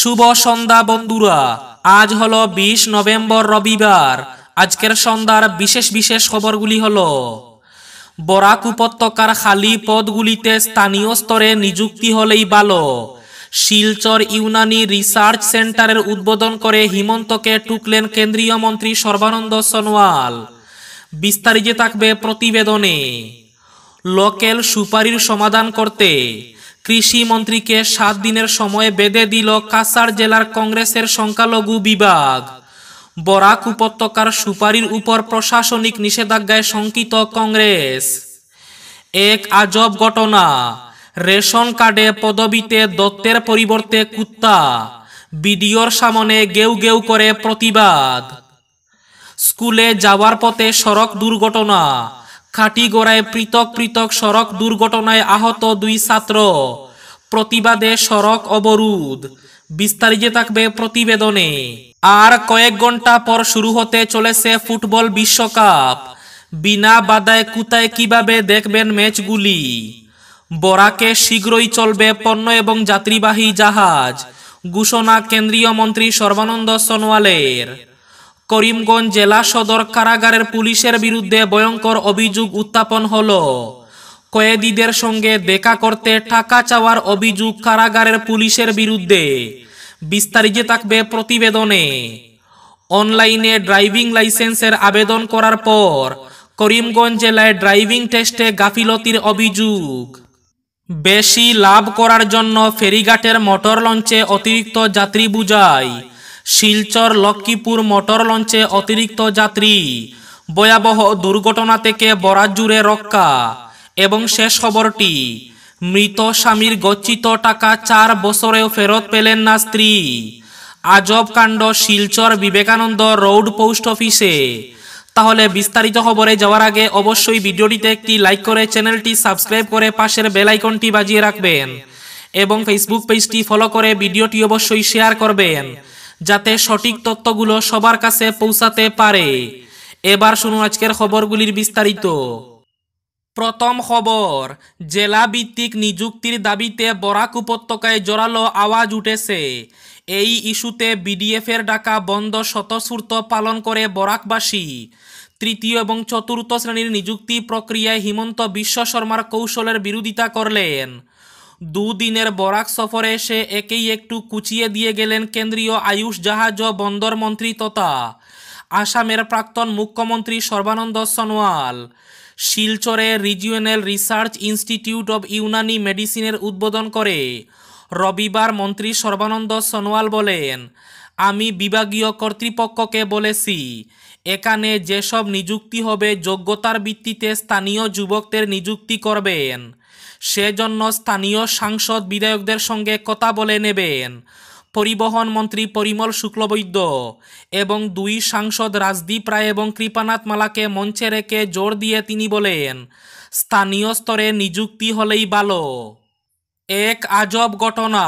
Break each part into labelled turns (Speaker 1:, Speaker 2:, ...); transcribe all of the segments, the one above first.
Speaker 1: শুভ সন্ধ্যা বন্ধুরা আজ হলো ২০ নভেম্বর রবিবার আজকের সন্ধ্যার বিশেষ বিশেষ খবরগুলি হল বরাক উপত্যকার খালি পদগুলিতে স্থানীয় স্তরে নিযুক্তি হলেই ভালো শিলচর ইউনানি রিসার্চ সেন্টারের উদ্বোধন করে হিমন্তকে টুকলেন কেন্দ্রীয় মন্ত্রী সর্বানন্দ সনোয়াল বিস্তারিত থাকবে প্রতিবেদনে লোকেল সুপারির সমাধান করতে কৃষিমন্ত্রীকে সাত দিনের সময় বেঁধে দিল কাছাড় জেলার কংগ্রেসের সংখ্যালঘু বিভাগ বরাক উপত্যকার সুপারির উপর প্রশাসনিক নিষেধাজ্ঞায় শঙ্কিত কংগ্রেস এক আজব ঘটনা রেশন কার্ডে পদবিতে দত্তের পরিবর্তে কুত্তা বিডিওর সামনে গেউ গেউ করে প্রতিবাদ স্কুলে যাওয়ার পথে সড়ক দুর্ঘটনা খাটিগোড়ায় পৃথক পৃথক সড়ক দুর্ঘটনায় আহত দুই ছাত্র প্রতিবাদে সড়ক অবরোধ বিস্তারিত থাকবে প্রতিবেদনে আর কয়েক ঘন্টা পর শুরু হতে চলেছে ফুটবল বিশ্বকাপ বিনা বাদায় কুতায় কিভাবে দেখবেন ম্যাচগুলি বরাকে শীঘ্রই চলবে পণ্য এবং যাত্রীবাহী জাহাজ ঘোষণা কেন্দ্রীয় মন্ত্রী সর্বানন্দ সোনোয়ালের করিমগঞ্জ জেলা সদর কারাগারের পুলিশের বিরুদ্ধে ভয়ঙ্কর অভিযোগ উত্থাপন হল কয়েদিদের সঙ্গে দেখা করতে টাকা চাওয়ার অভিযোগ কারাগারের পুলিশের বিরুদ্ধে বিস্তারিত থাকবে প্রতিবেদনে অনলাইনে ড্রাইভিং লাইসেন্সের আবেদন করার পর করিমগঞ্জ জেলায় ড্রাইভিং টেস্টে গাফিলতির অভিযোগ বেশি লাভ করার জন্য ফেরিঘাটের মোটর লঞ্চে অতিরিক্ত যাত্রী বুঝায় শিলচর লক্ষ্মীপুর মোটর লঞ্চে অতিরিক্ত যাত্রী ভয়াবহ দুর্ঘটনা থেকে বরাজুরে রক্ষা এবং শেষ খবরটি মৃত স্বামীর গচ্ছিত টাকা চার বছরেও ফেরত পেলেন না স্ত্রী আজব কাণ্ড শিলচর বিবেকানন্দ রোড পোস্ট অফিসে তাহলে বিস্তারিত খবরে যাওয়ার আগে অবশ্যই ভিডিওটিতে একটি লাইক করে চ্যানেলটি সাবস্ক্রাইব করে পাশের বেলাইকনটি বাজিয়ে রাখবেন এবং ফেসবুক পেজটি ফলো করে ভিডিওটি অবশ্যই শেয়ার করবেন যাতে সঠিক তথ্যগুলো সবার কাছে পৌঁছাতে পারে এবার শুনুন আজকের খবরগুলির বিস্তারিত প্রথম খবর জেলা ভিত্তিক নিযুক্তির দাবিতে বরাক উপত্যকায় জোরালো আওয়াজ উঠেছে এই ইস্যুতে বিডিএফের ডাকা বন্ধ শতসূর্ত পালন করে বরাকবাসী তৃতীয় এবং চতুর্থ শ্রেণীর নিযুক্তি প্রক্রিয়ায় হিমন্ত বিশ্ব শর্মার কৌশলের বিরোধিতা করলেন দুদিনের বরাক সফরে সে একেই একটু কুচিয়ে দিয়ে গেলেন কেন্দ্রীয় আয়ুষ জাহাজ ও বন্দর মন্ত্রী তথা আসামের প্রাক্তন মুখ্যমন্ত্রী সর্বানন্দ সনোয়াল শিলচরে regional research institute of Unani মেডিসিনের উদ্বোধন করে রবিবার মন্ত্রী সর্বানন্দ সনোয়াল বলেন আমি বিভাগীয় কর্তৃপক্ষকে বলেছি এখানে যেসব নিযুক্তি হবে যোগ্যতার ভিত্তিতে স্থানীয় যুবকদের নিযুক্তি করবেন সেজন্য স্থানীয় সাংসদ বিধায়কদের সঙ্গে কথা বলে নেবেন পরিবহন মন্ত্রী পরিমল শুক্লবৈদ্য এবং দুই সাংসদ রাজদীপ রায় এবং কৃপানাথ মালাকে মঞ্চে রেখে জোর দিয়ে তিনি বলেন স্থানীয় স্তরে নিযুক্তি হলেই ভালো এক আজব ঘটনা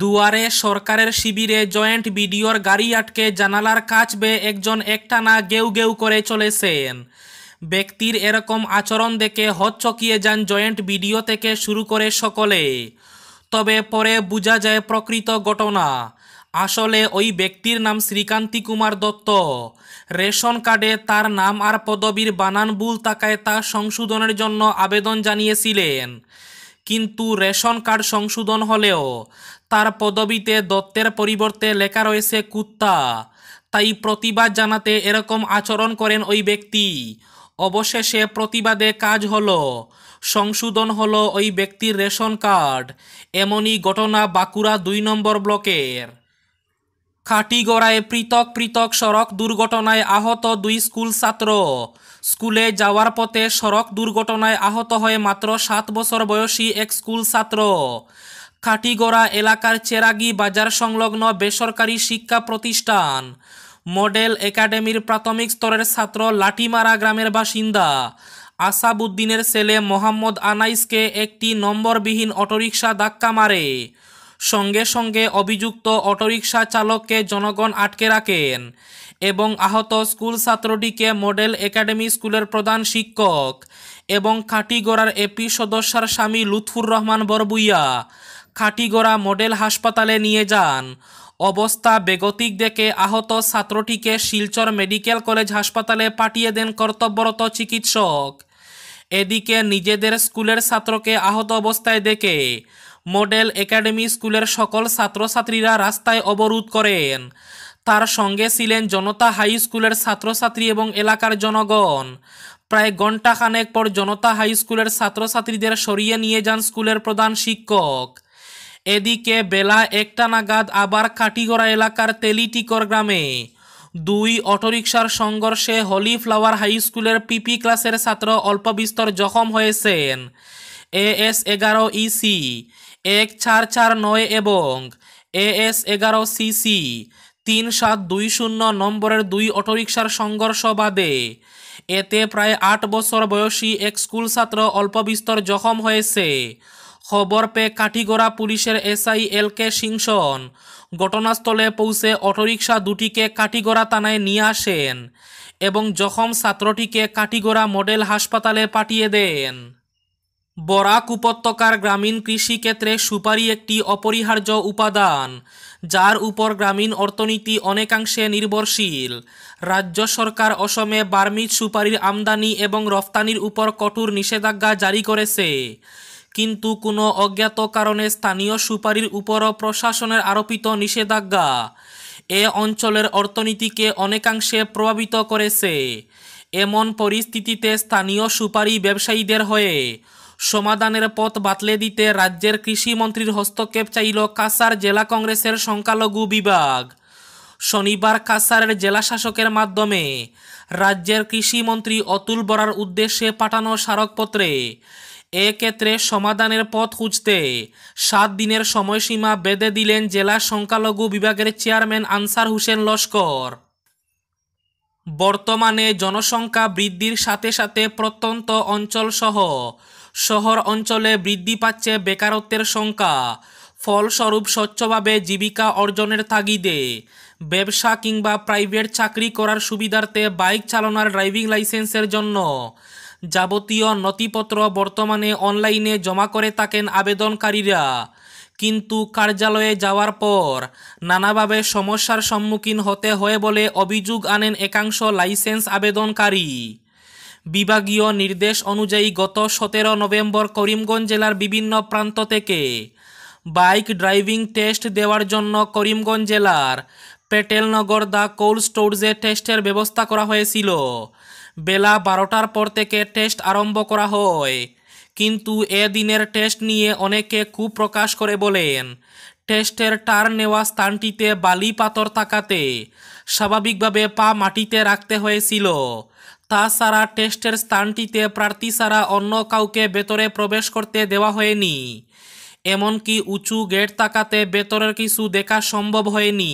Speaker 1: দুয়ারে সরকারের শিবিরে জয়েন্ট বিডিওর গাড়ি আটকে জানালার কাছ বেয়ে একজন একটানা গেউ গেউ করে চলেছেন ব্যক্তির এরকম আচরণ দেখে হচ্ছকিয়ে যান জয়েন্ট ভিডিও থেকে শুরু করে সকলে তবে পরে বোঝা যায় প্রকৃত ঘটনা আসলে ওই ব্যক্তির নাম শ্রীকান্তি কুমার দত্ত রেশন কার্ডে তার নাম আর পদবীর বানান ভুল তাকায় তা সংশোধনের জন্য আবেদন জানিয়েছিলেন কিন্তু রেশন কার্ড সংশোধন হলেও তার পদবিতে দত্তের পরিবর্তে লেখা রয়েছে কুত্তা তাই প্রতিবাদ জানাতে এরকম আচরণ করেন ওই ব্যক্তি অবশেষে প্রতিবাদে কাজ হলো সংশোধন হলো ওই ব্যক্তির রেশন কার্ড এমনই ঘটনা বাঁকুড়া দুই নম্বর ব্লকের খাটিগড়ায় পৃথক পৃথক সড়ক দুর্ঘটনায় আহত দুই স্কুল ছাত্র স্কুলে যাওয়ার পথে সড়ক দুর্ঘটনায় আহত হয়ে মাত্র সাত বছর বয়সী এক স্কুল ছাত্র খাটিগড়া এলাকার চেরাগি বাজার সংলগ্ন বেসরকারি শিক্ষা প্রতিষ্ঠান মডেল একাডেমির প্রাথমিক স্তরের ছাত্র লাঠিমারা গ্রামের বাসিন্দা আসাবুদ্দিনের ছেলে মোহাম্মদ আনাইসকে একটি নম্বরবিহীন অটোরিকশা ধাক্কা মারে সঙ্গে সঙ্গে অভিযুক্ত অটোরিকশা চালককে জনগণ আটকে রাখেন এবং আহত স্কুল ছাত্রটিকে মডেল একাডেমি স্কুলের প্রধান শিক্ষক এবং খাটিগড়ার এপি সদস্যার স্বামী লুৎফুর রহমান বরবুইয়া খাটিগড়া মডেল হাসপাতালে নিয়ে যান অবস্থা বেগতিক দেখে আহত ছাত্রটিকে শিলচর মেডিকেল কলেজ হাসপাতালে পাঠিয়ে দেন কর্তব্যরত চিকিৎসক এদিকে নিজেদের স্কুলের ছাত্রকে আহত অবস্থায় দেখে মডেল একাডেমি স্কুলের সকল ছাত্রছাত্রীরা রাস্তায় অবরোধ করেন তার সঙ্গে ছিলেন জনতা হাই স্কুলের ছাত্রছাত্রী এবং এলাকার জনগণ প্রায় ঘণ্টাখানেক পর জনতা হাই স্কুলের ছাত্রছাত্রীদের সরিয়ে নিয়ে যান স্কুলের প্রধান শিক্ষক এদিকে বেলা একটা নাগাদ আবার কাটিগড়া এলাকার তেলিটিকর গ্রামে দুই অটোরিকশার সংঘর্ষে হলি ফ্লাওয়ার হাই স্কুলের পিপি ক্লাসের ছাত্র অল্পবিস্তর জখম হয়েছেন এ এস এগারো ইসি এক চার চার নয় এবং এ এস এগারো সিসি তিন সাত দুই শূন্য নম্বরের দুই অটোরিকশার সংঘর্ষ বাদে এতে প্রায় আট বছর বয়সী এক স্কুল ছাত্র অল্পবিস্তর জখম হয়েছে খবর পেয়ে কাঠিগড়া পুলিশের এসআই এল কে সিংসন ঘটনাস্থলে পৌঁছে অটোরিকশা দুটিকে কাঠিগড়া থানায় নিয়ে আসেন এবং জখম ছাত্রটিকে কাঠিগড়া মডেল হাসপাতালে পাঠিয়ে দেন বরাক উপত্যকার গ্রামীণ কৃষিক্ষেত্রে সুপারি একটি অপরিহার্য উপাদান যার উপর গ্রামীণ অর্থনীতি অনেকাংশে নির্ভরশীল রাজ্য সরকার অসমে বার্মিজ সুপারির আমদানি এবং রফতানির উপর কঠোর নিষেধাজ্ঞা জারি করেছে কিন্তু কোনো অজ্ঞাত কারণে স্থানীয় সুপারির উপরও প্রশাসনের আরোপিত নিষেধাজ্ঞা এ অঞ্চলের অর্থনীতিকে অনেকাংশে প্রভাবিত করেছে এমন পরিস্থিতিতে স্থানীয় সুপারি ব্যবসায়ীদের হয়ে সমাধানের পথ বাতলে দিতে রাজ্যের কৃষিমন্ত্রীর হস্তক্ষেপ চাইল কাসার জেলা কংগ্রেসের সংখ্যালঘু বিভাগ শনিবার কাসারের জেলা শাসকের মাধ্যমে রাজ্যের কৃষিমন্ত্রী অতুল বরার উদ্দেশ্যে পাঠানো স্মারকপত্রে এক্ষেত্রে সমাধানের পথ খুঁজতে সাত দিনের সময়সীমা বেঁধে দিলেন জেলা সংখ্যালঘু বিভাগের চেয়ারম্যান আনসার হোসেন লস্কর বর্তমানে জনসংখ্যা বৃদ্ধির সাথে সাথে প্রত্যন্ত অঞ্চলসহ শহর অঞ্চলে বৃদ্ধি পাচ্ছে বেকারত্বের সংখ্যা ফলস্বরূপ স্বচ্ছভাবে জীবিকা অর্জনের তাগিদে ব্যবসা কিংবা প্রাইভেট চাকরি করার সুবিধার্থে বাইক চালানোর ড্রাইভিং লাইসেন্সের জন্য যাবতীয় নথিপত্র বর্তমানে অনলাইনে জমা করে থাকেন আবেদনকারীরা কিন্তু কার্যালয়ে যাওয়ার পর নানাভাবে সমস্যার সম্মুখীন হতে হয় বলে অভিযোগ আনেন একাংশ লাইসেন্স আবেদনকারী বিভাগীয় নির্দেশ অনুযায়ী গত সতেরো নভেম্বর করিমগঞ্জ জেলার বিভিন্ন প্রান্ত থেকে বাইক ড্রাইভিং টেস্ট দেওয়ার জন্য করিমগঞ্জ জেলার পেটেলনগর দ্য কোল্ড স্টোরেজে টেস্টের ব্যবস্থা করা হয়েছিল বেলা বারোটার পর থেকে টেস্ট আরম্ভ করা হয় কিন্তু এ দিনের টেস্ট নিয়ে অনেকে কুপ্রকাশ করে বলেন টেস্টের টার নেওয়া স্থানটিতে বালি পাথর থাকাতে স্বাভাবিকভাবে পা মাটিতে রাখতে হয়েছিল তাছাড়া টেস্টের স্থানটিতে প্রার্থী ছাড়া অন্য কাউকে ভেতরে প্রবেশ করতে দেওয়া হয়নি এমনকি উঁচু গেট তাকাতে ভেতরের কিছু দেখা সম্ভব হয়নি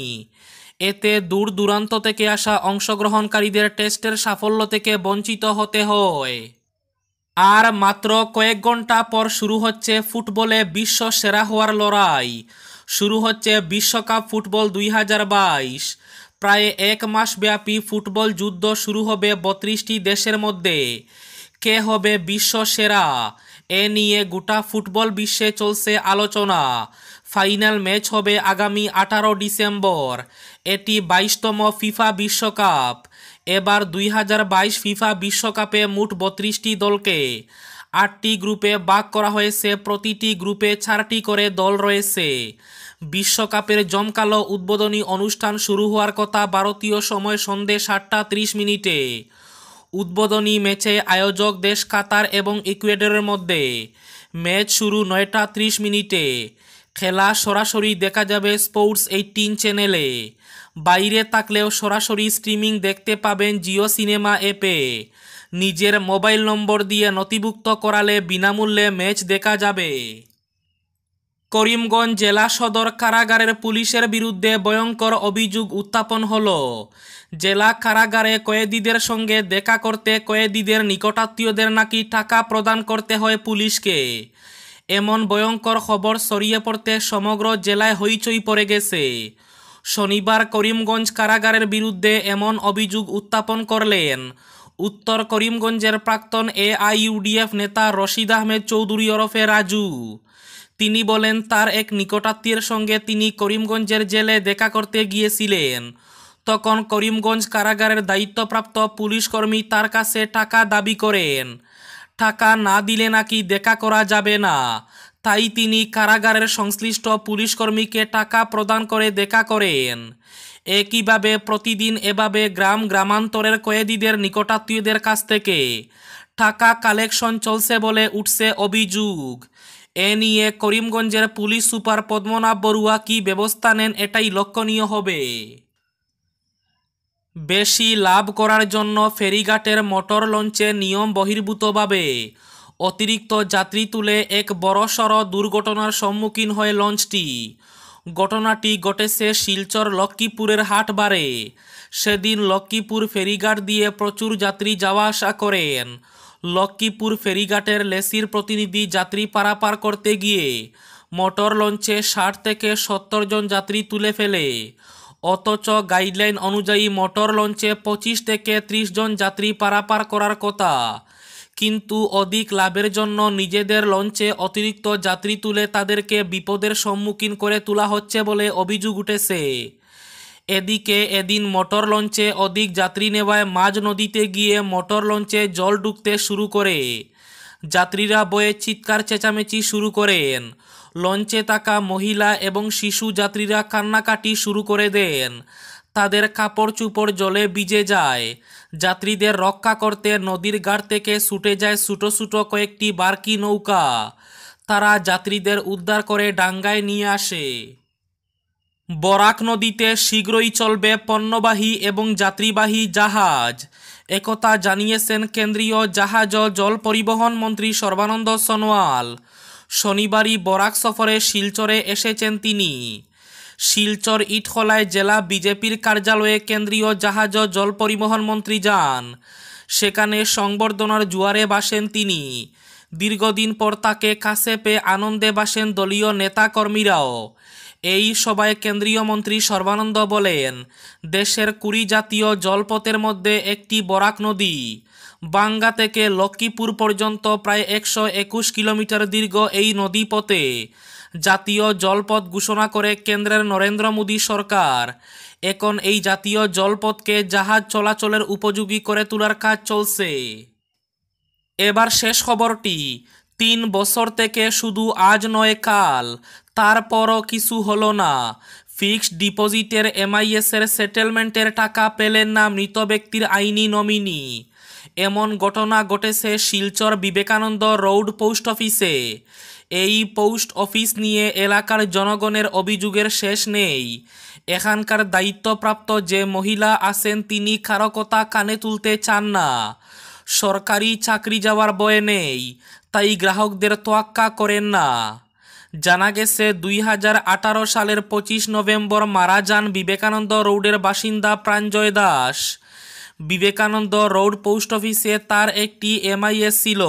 Speaker 1: এতে দূর দূরান্ত থেকে আসা অংশগ্রহণকারীদের টেস্টের সাফল্য থেকে বঞ্চিত হতে হয় আর মাত্র কয়েক ঘন্টা পর শুরু হচ্ছে ফুটবলে বিশ্ব সেরা হওয়ার লড়াই শুরু হচ্ছে বিশ্বকাপ ফুটবল দুই প্রায় এক মাস ব্যাপী ফুটবল যুদ্ধ শুরু হবে বত্রিশটি দেশের মধ্যে কে হবে বিশ্ব সেরা এ নিয়ে গোটা ফুটবল বিশ্বে চলছে আলোচনা ফাইনাল ম্যাচ হবে আগামী আঠারো ডিসেম্বর এটি বাইশতম ফিফা বিশ্বকাপ এবার দুই ফিফা বিশ্বকাপে মোট বত্রিশটি দলকে আটটি গ্রুপে বাক করা হয়েছে প্রতিটি গ্রুপে চারটি করে দল রয়েছে বিশ্বকাপের জমকালো উদ্বোধনী অনুষ্ঠান শুরু হওয়ার কথা ভারতীয় সময় সন্ধ্যে সাতটা ত্রিশ মিনিটে উদ্বোধনী ম্যাচে আয়োজক দেশ কাতার এবং ইকুয়েডরের মধ্যে ম্যাচ শুরু নয়টা ত্রিশ মিনিটে খেলা সরাসরি দেখা যাবে স্পোর্টস এইটিন চ্যানেলে বাইরে থাকলেও সরাসরি স্ট্রিমিং দেখতে পাবেন জিও সিনেমা অ্যাপে নিজের মোবাইল নম্বর দিয়ে নথিভুক্ত করালে বিনামূল্যে ম্যাচ দেখা যাবে করিমগঞ্জ জেলা সদর কারাগারের পুলিশের বিরুদ্ধে ভয়ঙ্কর অভিযোগ উত্থাপন হলো জেলা কারাগারে কয়েদিদের সঙ্গে দেখা করতে কয়েদিদের নিকটাত্মীয়দের নাকি টাকা প্রদান করতে হয় পুলিশকে এমন ভয়ঙ্কর খবর ছড়িয়ে পড়তে সমগ্র জেলায় হইচই পড়ে গেছে শনিবার করিমগঞ্জ কারাগারের বিরুদ্ধে এমন অভিযোগ উত্থাপন করলেন উত্তর করিমগঞ্জের প্রাক্তন এআইইউডিএফ নেতা রশিদ আহমেদ চৌধুরী ওরফে রাজু তিনি বলেন তার এক নিকটাত্মীয়ের সঙ্গে তিনি করিমগঞ্জের জেলে দেখা করতে গিয়েছিলেন তখন করিমগঞ্জ কারাগারের দায়িত্বপ্রাপ্ত পুলিশ কর্মী তার কাছে টাকা দাবি করেন টাকা না দিলে নাকি দেখা করা যাবে না তাই তিনি কারাগারের সংশ্লিষ্ট পুলিশ কর্মীকে টাকা প্রদান করে দেখা করেন একইভাবে প্রতিদিন এভাবে গ্রাম গ্রামান্তরের কয়েদিদের নিকটাত্মীয়দের কাছ থেকে টাকা কালেকশন চলছে বলে উঠছে অভিযোগ এ নিয়ে করিমগঞ্জের পুলিশ সুপার পদ্মনাভ বড়ুয়া কি ব্যবস্থা নেন এটাই লক্ষণীয় হবে বেশি লাভ করার জন্য ফেরিঘাটের মোটর লঞ্চে নিয়ম বহির্ভূতভাবে অতিরিক্ত যাত্রী তুলে এক বড়সড় দুর্ঘটনার সম্মুখীন হয় লঞ্চটি ঘটনাটি ঘটেছে শিলচর লক্ষ্মীপুরের হাটবারে সেদিন লক্ষ্মীপুর ফেরিঘাট দিয়ে প্রচুর যাত্রী যাওয়া আসা করেন লক্ষ্মীপুর ফেরিঘাটের লেসির প্রতিনিধি যাত্রী পারাপার করতে গিয়ে মোটর লঞ্চে ষাট থেকে সত্তর জন যাত্রী তুলে ফেলে অথচ গাইডলাইন অনুযায়ী মোটর লঞ্চে পঁচিশ থেকে ত্রিশ জন যাত্রী পারাপার করার কথা কিন্তু অধিক লাভের জন্য নিজেদের লঞ্চে অতিরিক্ত যাত্রী তুলে তাদেরকে বিপদের সম্মুখীন করে তোলা হচ্ছে বলে অভিযোগ উঠেছে এদিকে এদিন মোটর লঞ্চে অধিক যাত্রী নেওয়ায় মাঝ নদীতে গিয়ে মোটর লঞ্চে জল ঢুকতে শুরু করে যাত্রীরা বয়ে চিৎকার চেঁচামেচি শুরু করেন লঞ্চে থাকা মহিলা এবং শিশু যাত্রীরা কান্নাকাটি শুরু করে দেন তাদের কাপড় চুপড় জলে ভিজে যায় যাত্রীদের রক্ষা করতে নদীর গাড় থেকে ছুটে যায় ছোটো ছোটো কয়েকটি বার্কি নৌকা তারা যাত্রীদের উদ্ধার করে ডাঙ্গায় নিয়ে আসে বরাক নদীতে শীঘ্রই চলবে পণ্যবাহী এবং যাত্রীবাহী জাহাজ একথা জানিয়েছেন কেন্দ্রীয় জাহাজ ও জল পরিবহন মন্ত্রী সর্বানন্দ সনোয়াল শনিবারই বরাক সফরে শিলচরে এসেছেন তিনি শিলচর ইটখলায় জেলা বিজেপির কার্যালয়ে কেন্দ্রীয় জাহাজ ও জল পরিবহন মন্ত্রী যান সেখানে সংবর্ধনার জুয়ারে বাসেন তিনি দীর্ঘদিন পর তাকে কাছে পেয়ে আনন্দে বাসেন দলীয় নেতাকর্মীরাও এই সভায় কেন্দ্রীয় মন্ত্রী সর্বানন্দ বলেন দেশের কুড়ি জাতীয় জলপথের মধ্যে একটি বরাক নদী বাঙ্গা থেকে লক্ষ্মীপুর পর্যন্ত প্রায় একশো একুশ কিলোমিটার দীর্ঘ এই নদীপথে জাতীয় জলপথ ঘোষণা করে কেন্দ্রের নরেন্দ্র মোদী সরকার এখন এই জাতীয় জলপথকে জাহাজ চলাচলের উপযোগী করে তোলার কাজ চলছে এবার শেষ খবরটি তিন বছর থেকে শুধু আজ নয় কাল তারপরও কিছু হলো না ফিক্সড ডিপোজিটের এমআইএসের সেটেলমেন্টের টাকা পেলেন না মৃত ব্যক্তির আইনি নমিনি এমন ঘটনা ঘটেছে শিলচর বিবেকানন্দ রোড পোস্ট অফিসে এই পোস্ট অফিস নিয়ে এলাকার জনগণের অভিযোগের শেষ নেই এখানকার দায়িত্বপ্রাপ্ত যে মহিলা আছেন তিনি কারকতা কানে তুলতে চান না সরকারি চাকরি যাওয়ার বয়ে নেই তাই গ্রাহকদের তোয়াক্কা করেন না জানা গেছে দুই সালের ২৫ নভেম্বর মারা যান বিবেকানন্দ রোডের বাসিন্দা প্রাঞ্জয় দাস বিবেকানন্দ রোড পোস্ট অফিসে তার একটি এমআইএস ছিল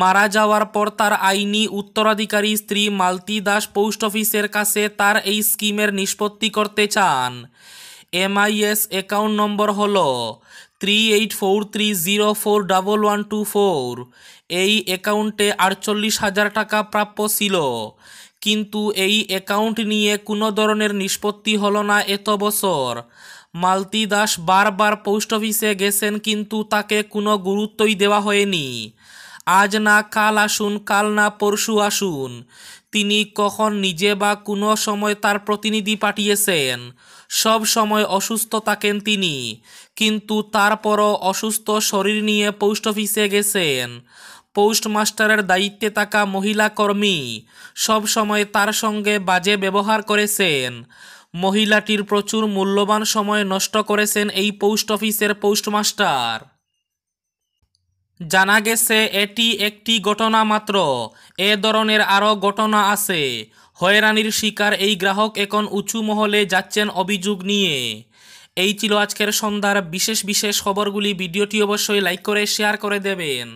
Speaker 1: মারা যাওয়ার পর তার আইনি উত্তরাধিকারী স্ত্রী মালতি দাস পোস্ট অফিসের কাছে তার এই স্কিমের নিষ্পত্তি করতে চান এমআইএস অ্যাকাউন্ট নম্বর হল three eight four three zero four double one two four এই অ্যাকাউন্টে আটচল্লিশ হাজার টাকা প্রাপ্য ছিল কিন্তু এই অ্যাকাউন্ট নিয়ে কোনো ধরনের নিষ্পত্তি হলো না এত বছর মালতি দাস বারবার পোস্ট অফিসে গেছেন কিন্তু তাকে কোনো গুরুত্বই দেওয়া হয়নি আজ না কাল আসুন কাল না পরশু আসুন তিনি কখন নিজে বা কোনো সময় তার প্রতিনিধি পাঠিয়েছেন সব সময় অসুস্থ থাকেন তিনি কিন্তু তারপরও অসুস্থ শরীর নিয়ে পোস্ট অফিসে গেছেন পোস্টমাস্টারের দায়িত্বে থাকা মহিলা কর্মী সবসময় তার সঙ্গে বাজে ব্যবহার করেছেন মহিলাটির প্রচুর মূল্যবান সময় নষ্ট করেছেন এই পোস্ট অফিসের পোস্টমাস্টার জানা গেছে এটি একটি ঘটনা মাত্র এ ধরনের আরও ঘটনা আছে হয়রানির শিকার এই গ্রাহক এখন উঁচু মহলে যাচ্ছেন অভিযোগ নিয়ে এই ছিল আজকের সন্ধ্যার বিশেষ বিশেষ খবরগুলি ভিডিওটি অবশ্যই লাইক করে শেয়ার করে দেবেন